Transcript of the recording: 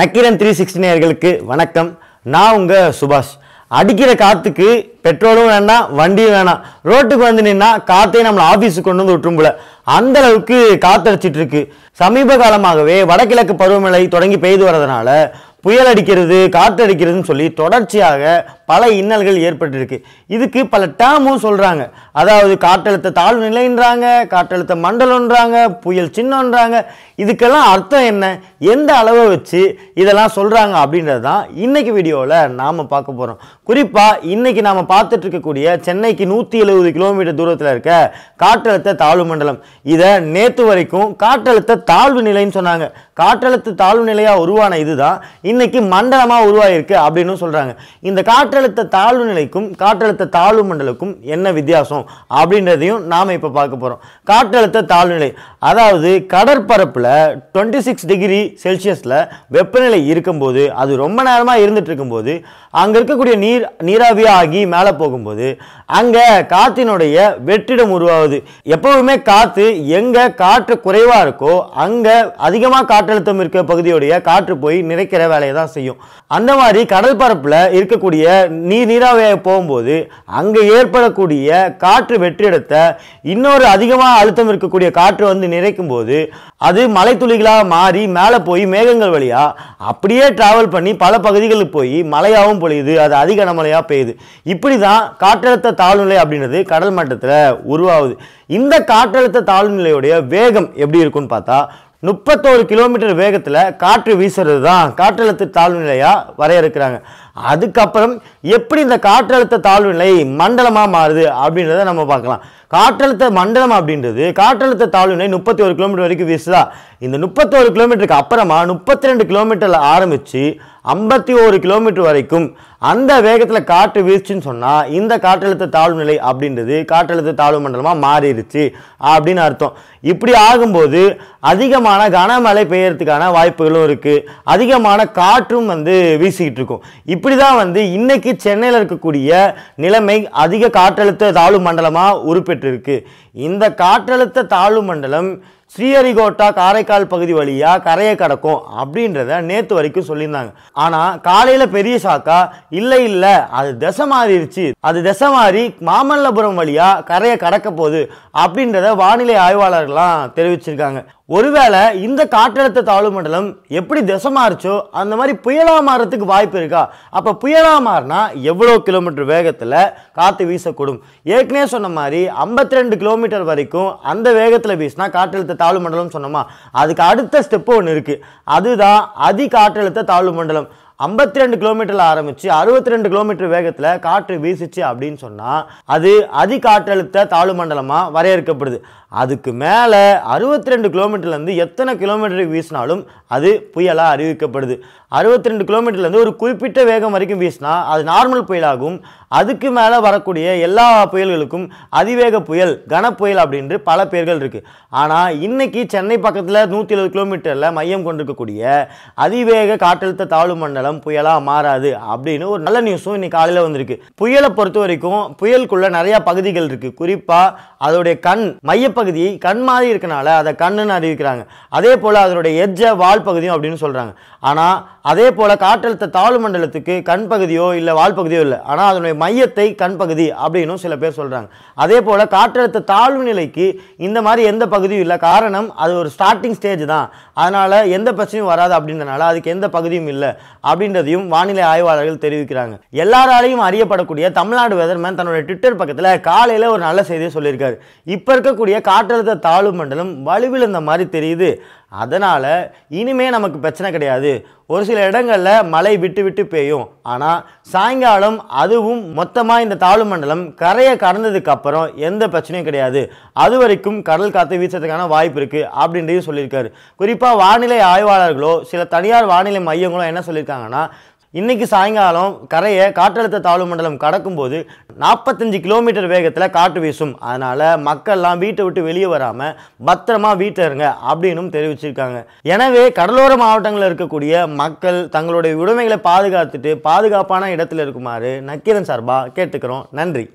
Nakkheeran three sixty நேர்களுக்கு வணக்கம் நான் உங்கள் சுபாஷ் அடிக்கிற காற்றுக்கு பெட்ரோலும் வேண்டாம் வண்டியும் வேணாம் ரோட்டுக்கு வந்து நின்னா காற்றே நம்மளை ஆஃபீஸுக்கு கொண்டு வந்து விட்டுரும்புல அந்த அளவுக்கு காத்தடிச்சிட்டு இருக்கு சமீப காலமாகவே வடகிழக்கு பருவமழை தொடங்கி பெய்து வரதுனால புயல் அடிக்கிறது காற்று அடிக்கிறதுன்னு சொல்லி தொடர்ச்சியாக பல இன்னல்கள் ஏற்பட்டிருக்கு இதுக்கு பல டேர்மும் சொல்கிறாங்க அதாவது காற்றழுத்த தாழ்வு நிலைன்றாங்க காற்றழுத்த மண்டலன்றாங்க புயல் சின்னன்றாங்க இதுக்கெல்லாம் அர்த்தம் என்ன எந்த அளவை வச்சு இதெல்லாம் சொல்கிறாங்க அப்படின்றது தான் இன்றைக்கி வீடியோவில் நாம் பார்க்க போகிறோம் குறிப்பாக இன்றைக்கி நாம் பார்த்துட்டு இருக்கக்கூடிய சென்னைக்கு நூற்றி எழுபது கிலோமீட்டர் தூரத்தில் இருக்க காற்றழுத்த தாழ்வு மண்டலம் இதை நேற்று வரைக்கும் காற்றழுத்த தாழ்வு நிலைன்னு சொன்னாங்க காற்றழுத்த தாழ்வு நிலையாக உருவான இதுதான் இன்றைக்கி மண்டலமாக உருவாகிருக்கு அப்படின்னு சொல்கிறாங்க இந்த காற்று காற்றழுத்த தாழ்வு நிலைக்கும் காற்றழுத்த தாழ்வு மண்டலுக்கும் என்ன வித்தியாசம் அப்படின்றதையும் நாம் இப்போ பார்க்க போகிறோம் காற்றழுத்த தாழ்வு நிலை அதாவது கடற்பரப்பில் டுவெண்ட்டி சிக்ஸ் டிகிரி செல்சியஸில் வெப்பநிலை இருக்கும்போது அது ரொம்ப நேரமாக இருந்துட்டு இருக்கும்போது அங்கே இருக்கக்கூடிய நீர் நீராவியாக ஆகி மேலே போகும்போது அங்கே காற்றினுடைய வெற்றிடம் உருவாகுது எப்போவுமே காற்று எங்கே காற்று குறைவாக இருக்கோ அங்கே அதிகமாக காற்றழுத்தம் இருக்கிற பகுதியுடைய காற்று போய் நிறைக்கிற வேலையை தான் செய்யும் அந்த மாதிரி கடல் பரப்பில் இருக்கக்கூடிய நீர் நீராவியாக போகும்போது அங்கே ஏற்படக்கூடிய காற்று வெற்றிடத்தை இன்னொரு அதிகமாக அழுத்தம் இருக்கக்கூடிய காற்று வந்து நிறைக்கும் போது அது மலைத்துளிகளாக மாறி மேலே போய் மேகங்கள் வழியாக அப்படியே ட்ராவல் பண்ணி பல பகுதிகளுக்கு போய் மழையாகவும் பொழியுது அது அதிக கனமழையாக பெய்யுது இப்படி தான் காற்றழுத்த தாழ்நிலை அப்படின்றது கடல் மட்டத்தில் உருவாகுது இந்த காற்றழுத்த தாழ்நிலையுடைய வேகம் எப்படி இருக்குன்னு பார்த்தா முப்பத்தோரு கிலோமீட்டர் வேகத்தில் காற்று வீசுறது தான் காற்றழுத்த தாழ்நிலையாக வரையறுக்கிறாங்க அதுக்கப்புறம் எப்படி இந்த காற்றழுத்த தாழ்வு நிலை மண்டலமாக மாறுது அப்படின்றத நம்ம பார்க்கலாம் காற்றழுத்த மண்டலம் அப்படின்றது காற்றழுத்த தாழ்வு நிலை முப்பத்தி ஒரு கிலோமீட்டர் வரைக்கும் வீசுதா இந்த முப்பத்தோரு கிலோமீட்டருக்கு அப்புறமா முப்பத்தி ரெண்டு கிலோமீட்டரில் ஆரம்பித்து ஐம்பத்தி ஒரு கிலோமீட்டர் வரைக்கும் அந்த வேகத்தில் காற்று வீழ்ச்சின்னு சொன்னால் இந்த காற்றழுத்த தாழ்வு நிலை அப்படின்றது காற்றழுத்த தாழ்வு மண்டலமாக மாறிடுச்சு அப்படின்னு அர்த்தம் இப்படி ஆகும்போது அதிகமான கனமழை பெய்யறதுக்கான வாய்ப்புகளும் இருக்குது அதிகமான காற்றும் வந்து வீசிக்கிட்டு இருக்கும் இப்போ இப்படி தான் வந்து இன்னைக்கு சென்னையில் இருக்கக்கூடிய நிலைமை அதிக காற்றழுத்த தாழ்வு மண்டலமாக உருப்பெற்றிருக்கு இந்த காற்றழுத்த தாழ்வு மண்டலம் ஸ்ரீஹரிகோட்டா காரைக்கால் பகுதி வழியாக கரையை கடக்கும் அப்படின்றத நேற்று வரைக்கும் சொல்லியிருந்தாங்க ஆனால் காலையில் பெரிய சாக்கா இல்லை இல்லை அது திசை மாறிடுச்சு அது திசை மாறி மாமல்லபுரம் வழியாக கரையை கடக்க போகுது அப்படின்றத வானிலை ஆய்வாளர்கள்லாம் தெரிவிச்சிருக்காங்க ஒருவேளை இந்த காற்றழுத்த தாழ்வு மண்டலம் எப்படி திசை மாறிச்சோ அந்த மாதிரி புயலா மாறுறதுக்கு வாய்ப்பு இருக்கா அப்போ புயலா மாறினா எவ்வளோ கிலோமீட்டர் வேகத்தில் காற்று வீசக்கூடும் ஏற்கனவே சொன்ன மாதிரி ஐம்பத்தி ரெண்டு கிலோமீட்டர் வரைக்கும் அந்த வேகத்தில் வீசினா காற்றழுத்த காற்றழுத்த தாழ்வு மண்டலம்னு சொன்னோமா அதுக்கு அடுத்த ஸ்டெப்பு ஒன்று இருக்குது அதுதான் அதிகாற்றழுத்த தாழ்வு மண்டலம் ஐம்பத்தி ரெண்டு கிலோமீட்டரில் ஆரம்பித்து அறுபத்தி ரெண்டு கிலோமீட்டர் வேகத்தில் காற்று வீசிச்சு அப்படின்னு சொன்னால் அது அதி காற்றழுத்த தாழ்வு மண்டலமாக வரையறுக்கப்படுது அதுக்கு மேலே அறுபத்தி ரெண்டு கிலோமீட்டர்லேருந்து எத்தனை கிலோமீட்டருக்கு வீசினாலும் அது புயலாக அறிவிக்கப்படுது அறுபத்தி ரெண்டு கிலோமீட்டர்லேருந்து ஒரு குறிப்பிட்ட வேகம் வரைக்கும் வீசினா அது நார்மல் புயலாகும் அதுக்கு மேலே வரக்கூடிய எல்லா புயல்களுக்கும் அதிவேக புயல் கனப்புயல் அப்படின்று பல பேர்கள் இருக்குது ஆனால் இன்றைக்கி சென்னை பக்கத்தில் நூற்றி இருபது கிலோமீட்டரில் மையம் கொண்டிருக்கக்கூடிய அதிவேக காற்றழுத்த தாழ்வு மண்டலம் நிலம் புயலாக மாறாது அப்படின்னு ஒரு நல்ல நியூஸும் இன்னைக்கு காலையில் வந்திருக்கு புயலை பொறுத்த வரைக்கும் புயலுக்குள்ள நிறைய பகுதிகள் இருக்கு குறிப்பாக அதோடைய கண் மையப்பகுதியை கண் மாதிரி இருக்கனால அதை கண்ணுன்னு அறிவிக்கிறாங்க அதே போல் அதனுடைய எஜ்ஜ வால் பகுதியும் அப்படின்னு சொல்கிறாங்க ஆனால் அதே போல் காற்றழுத்த தாழ்வு மண்டலத்துக்கு கண் பகுதியோ இல்லை வால் பகுதியோ இல்லை ஆனால் அதனுடைய மையத்தை கண் பகுதி அப்படின்னு சில பேர் சொல்கிறாங்க அதே போல் காற்றழுத்த தாழ்வு நிலைக்கு இந்த மாதிரி எந்த பகுதியும் இல்லை காரணம் அது ஒரு ஸ்டார்டிங் ஸ்டேஜ் தான் அதனால் எந்த பிரச்சனையும் வராது அப்படின்றனால அதுக்கு எந்த பகுதியும் இல்லை அப்படின்றதையும் வானிலை ஆய்வாளர்கள் தெரிவிக்கிறாங்க எல்லாராலையும் அறியப்படக்கூடிய தமிழ்நாடு வெதர்மேன் தன்னோட ட்விட்டர் பக்கத்தில் காலையில் ஒரு நல்ல செய்தியை சொல்லியிருக்காரு இப்போ இருக்கக்கூடிய காற்றழுத்த தாழ்வு மண்டலம் வலுவிழந்த மாதிரி தெரியுது அதனால் இனிமே நமக்கு பிரச்சனை கிடையாது ஒரு சில இடங்களில் மழை விட்டு விட்டு பெய்யும் ஆனால் சாயங்காலம் அதுவும் மொத்தமாக இந்த தாழ்வு மண்டலம் கரையை கடந்ததுக்கு அப்புறம் எந்த பிரச்சனையும் கிடையாது அது வரைக்கும் கடல் காற்று வீசுறதுக்கான வாய்ப்பு இருக்குது அப்படின்றதையும் சொல்லியிருக்காரு குறிப்பாக வானிலை ஆய்வாளர்களோ சில தனியார் வானிலை மையங்களோ என்ன சொல்லியிருக்காங்கன்னா இன்னைக்கு சாயங்காலம் கரையை காற்றழுத்த தாழ்வு மண்டலம் கடக்கும்போது நாற்பத்தஞ்சு கிலோமீட்டர் வேகத்தில் காற்று வீசும் அதனால் மக்கள்லாம் வீட்டை விட்டு வெளியே வராமல் பத்திரமா வீட்டில் இருங்க அப்படின்னும் தெரிவிச்சிருக்காங்க எனவே கடலோர மாவட்டங்களில் இருக்கக்கூடிய மக்கள் தங்களுடைய உடைமைகளை பாதுகாத்துட்டு பாதுகாப்பான இடத்துல இருக்குமாறு நக்கீரன் சார்பாக கேட்டுக்கிறோம் நன்றி